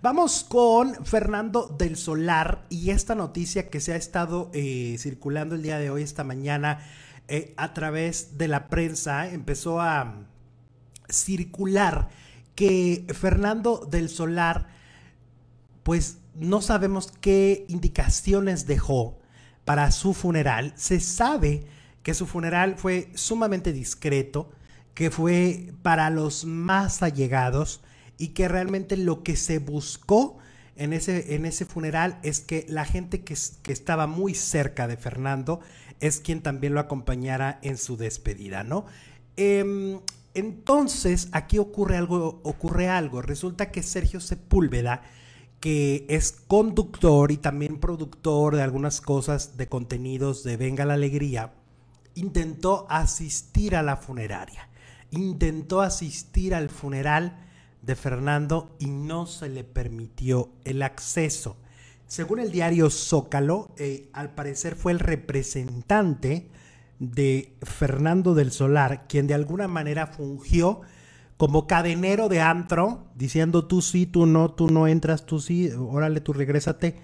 Vamos con Fernando del Solar y esta noticia que se ha estado eh, circulando el día de hoy, esta mañana, eh, a través de la prensa, eh, empezó a circular que Fernando del Solar, pues no sabemos qué indicaciones dejó para su funeral. Se sabe que su funeral fue sumamente discreto, que fue para los más allegados, y que realmente lo que se buscó en ese, en ese funeral es que la gente que, estaba muy cerca de Fernando es quien también lo acompañara en su despedida, ¿no? Em, entonces, aquí ocurre algo, ocurre algo. Resulta que Sergio Sepúlveda, que es conductor y también productor de algunas cosas de contenidos de Venga la Alegría, intentó asistir a la funeraria, intentó asistir al funeral de Fernando y no se le permitió el acceso. Según el diario Zócalo, eh, al parecer fue el representante de Fernando del Solar, quien de alguna manera fungió como cadenero de antro, diciendo tú sí, tú no, tú no entras, tú sí, órale, tú regrésate,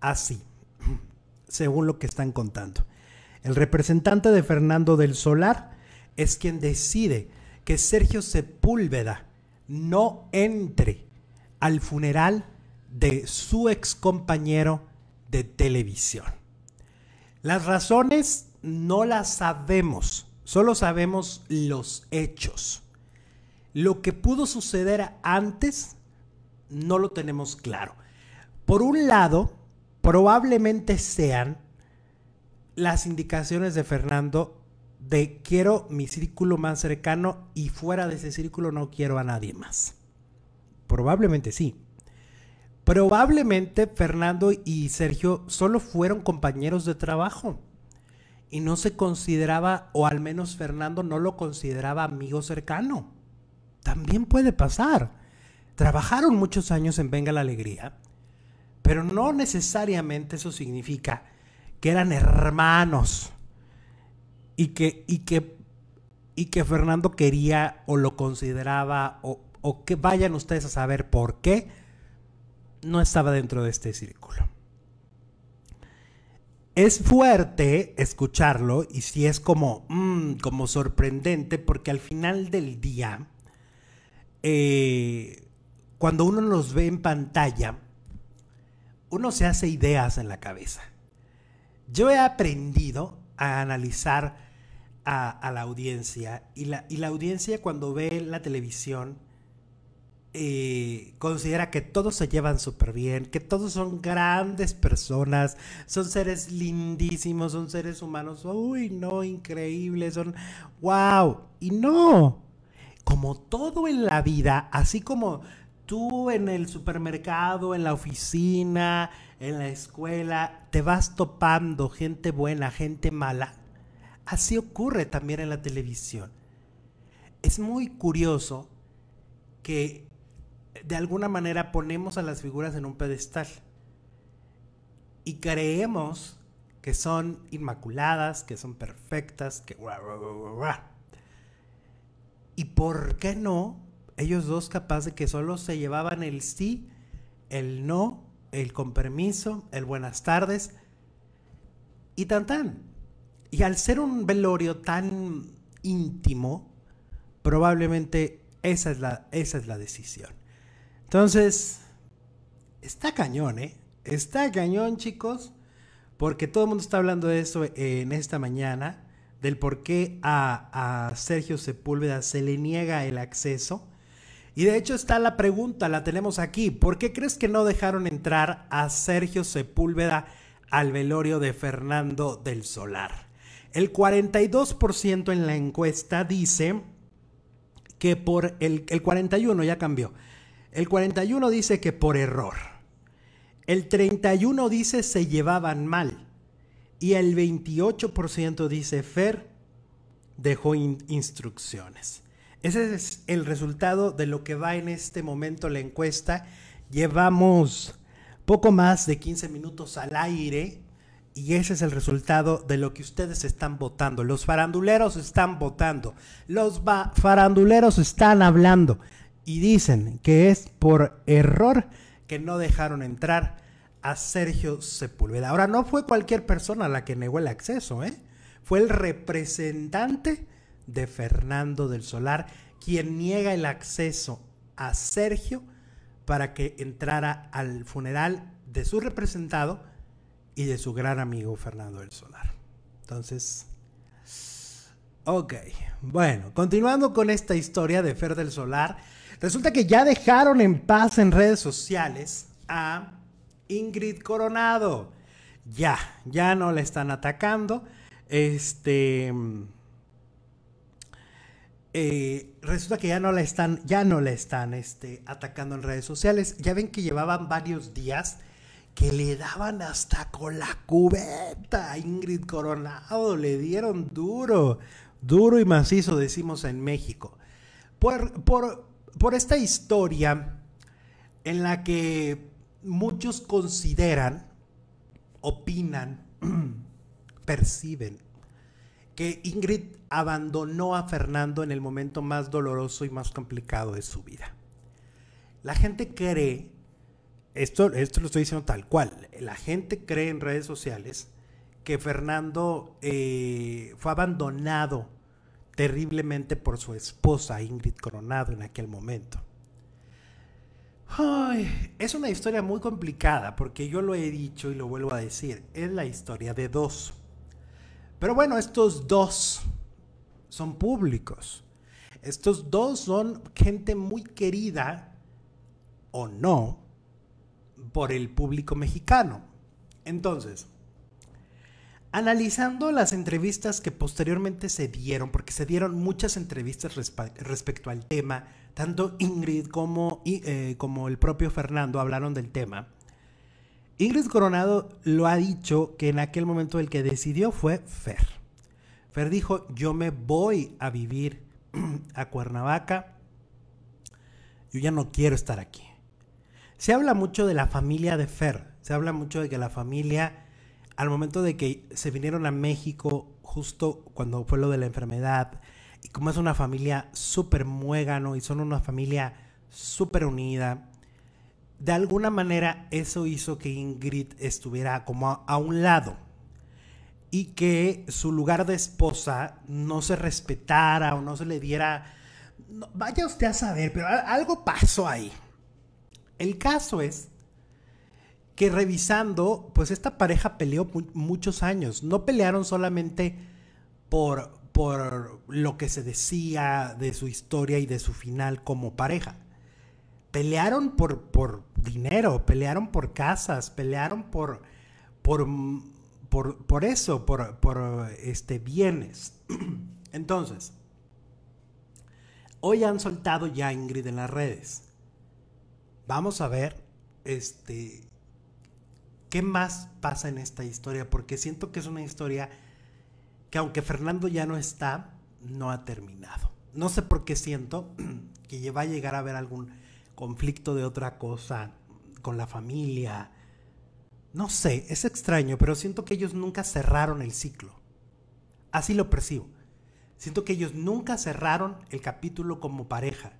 así, según lo que están contando. El representante de Fernando del Solar es quien decide que Sergio Sepúlveda no entre al funeral de su ex compañero de televisión. Las razones no las sabemos, solo sabemos los hechos. Lo que pudo suceder antes no lo tenemos claro. Por un lado, probablemente sean las indicaciones de Fernando de quiero mi círculo más cercano y fuera de ese círculo no quiero a nadie más. Probablemente sí. Probablemente Fernando y Sergio solo fueron compañeros de trabajo y no se consideraba, o al menos Fernando no lo consideraba amigo cercano. También puede pasar. Trabajaron muchos años en Venga la Alegría, pero no necesariamente eso significa que eran hermanos y que, y que, y que Fernando quería o lo consideraba o, que vayan ustedes a saber por qué, no estaba dentro de este círculo. Es fuerte escucharlo y sí es como, mm, como sorprendente porque al final del día, eh, cuando uno los ve en pantalla, uno se hace ideas en la cabeza. Yo he aprendido a analizar a, la audiencia. Y la, audiencia cuando ve la televisión eh, considera que todos se llevan súper bien, que todos son grandes personas, son seres lindísimos, son seres humanos, uy, no, increíbles, son, wow. Y no, como todo en la vida, así como tú en el supermercado, en la oficina, en la escuela, te vas topando gente buena, gente mala. Así ocurre también en la televisión. Es muy curioso que eh, de alguna manera ponemos a las figuras en un pedestal y creemos que son inmaculadas, que son perfectas, que... ¿Y por qué no? Ellos dos capaces de que solo se llevaban el sí, el no, el con permiso, el buenas tardes y tan tan. Y al ser un velorio tan íntimo, probablemente esa es la, esa es la decisión. Entonces, está cañón, ¿eh? Está cañón, chicos, porque todo el mundo está hablando de eso en esta mañana, del por qué a, a Sergio Sepúlveda se le niega el acceso. Y de hecho está la pregunta, la tenemos aquí. ¿Por qué crees que no dejaron entrar a Sergio Sepúlveda al velorio de Fernando del Solar? El 42% en la encuesta dice que por el, 41 ya cambió. El 41 dice que por error. El 31 dice se llevaban mal. Y el 28% dice Fer dejó instrucciones. Ese es el resultado de lo que va en este momento la encuesta. Llevamos poco más de 15 minutos al aire. Y ese es el resultado de lo que ustedes están votando. Los faranduleros están votando. Los faranduleros están hablando. Y dicen que es por error que no dejaron entrar a Sergio Sepúlveda. Ahora, no fue cualquier persona la que negó el acceso, ¿eh? Fue el representante de Fernando del Solar quien niega el acceso a Sergio para que entrara al funeral de su representado y de su gran amigo Fernando del Solar. Entonces, ok, bueno, continuando con esta historia de Fer del Solar, resulta que ya dejaron en paz en redes sociales a Ingrid Coronado. Ya, ya no la están atacando. Este. Eh, resulta que ya no la están, ya no la están este, atacando en redes sociales. Ya ven que llevaban varios días que le daban hasta con la cubeta a Ingrid Coronado, le dieron duro, duro y macizo, decimos en México. Por, por, esta historia en la que muchos consideran, opinan, perciben que Ingrid abandonó a Fernando en el momento más doloroso y más complicado de su vida. La gente cree esto, lo estoy diciendo tal cual, la gente cree en redes sociales que Fernando eh, fue abandonado terriblemente por su esposa Ingrid Coronado en aquel momento. es una historia muy complicada porque yo lo he dicho y lo vuelvo a decir, es la historia de dos. Pero bueno, estos dos son públicos. Estos dos son gente muy querida o no por el público mexicano. Entonces, analizando las entrevistas que posteriormente se dieron, porque se dieron muchas entrevistas respecto al tema, tanto Ingrid como, eh, como el propio Fernando hablaron del tema, Ingrid Coronado lo ha dicho que en aquel momento el que decidió fue Fer. Fer dijo, yo me voy a vivir a Cuernavaca, yo ya no quiero estar aquí. Se habla mucho de la familia de Fer, se habla mucho de que la familia, al momento de que se vinieron a México, justo cuando fue lo de la enfermedad, y como es una familia súper muégano y son una familia súper unida, de alguna manera eso hizo que Ingrid estuviera como a, un lado y que su lugar de esposa no se respetara o no se le diera... vaya usted a saber, pero algo pasó ahí. El caso es que revisando, pues esta pareja peleó muchos años. No pelearon solamente por, por lo que se decía de su historia y de su final como pareja. Pelearon por, por dinero, pelearon por casas, pelearon por, por, por, eso, por, por este, bienes. Entonces, hoy han soltado ya Ingrid en las redes vamos a ver este qué más pasa en esta historia, porque siento que es una historia que aunque Fernando ya no está, no ha terminado. No sé por qué siento que va a llegar a haber algún conflicto de otra cosa con la familia. No sé, es extraño, pero siento que ellos nunca cerraron el ciclo. Así lo percibo. Siento que ellos nunca cerraron el capítulo como pareja.